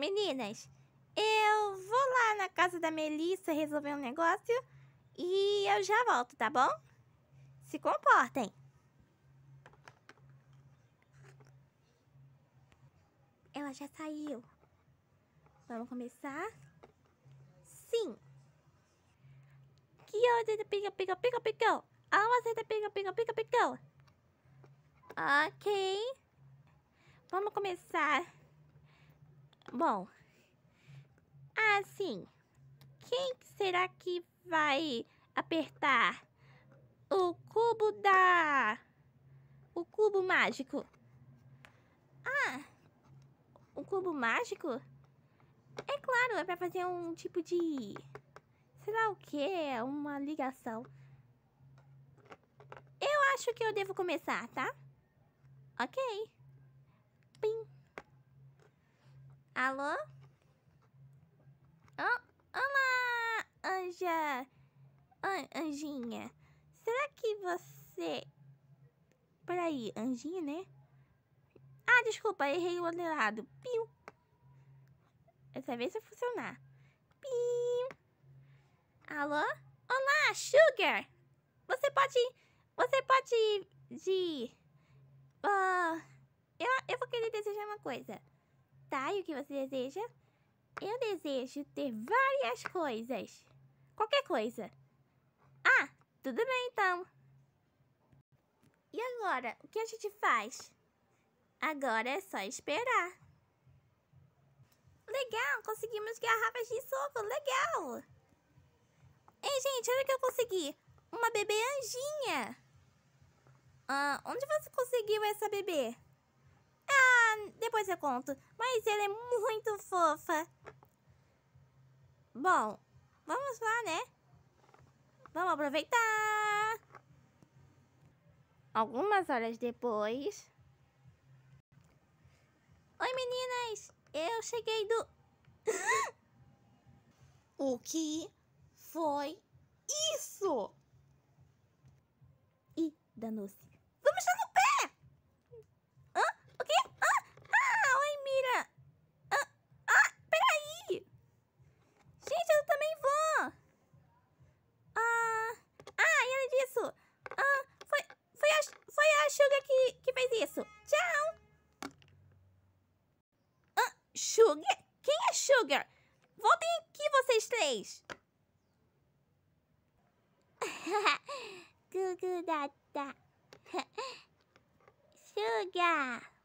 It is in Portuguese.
Meninas, eu vou lá na casa da Melissa resolver um negócio e eu já volto, tá bom? Se comportem. Ela já saiu. Vamos começar? Sim. Que hora da pica, pica, pica, pica. Ah, você tá pica, pica, pica, pica. Ok. Vamos começar. Bom, assim, quem será que vai apertar o cubo da. O cubo mágico? Ah, um cubo mágico? É claro, é pra fazer um tipo de. sei lá o que, uma ligação. Eu acho que eu devo começar, tá? Ok. Pim. Alô? Oh, olá, Anja! An anjinha, será que você... Peraí, Anjinha, né? Ah, desculpa, errei o outro lado. Piu! Essa vez vai funcionar. Piu! Alô? Olá, Sugar! Você pode... Você pode... De... Uh, eu, eu vou querer desejar uma coisa o que você deseja. Eu desejo ter várias coisas. Qualquer coisa. Ah, tudo bem então. E agora, o que a gente faz? Agora é só esperar. Legal, conseguimos garrafas de suco, legal. Ei, gente, olha o que eu consegui. Uma bebê anjinha. Ah, onde você conseguiu essa bebê? depois eu conto. Mas ela é muito fofa. Bom, vamos lá, né? Vamos aproveitar! Algumas horas depois... Oi, meninas! Eu cheguei do... o que foi isso? E danou-se. Sugar? Quem é Sugar? Voltem aqui, vocês três! Gugu Dada Sugar!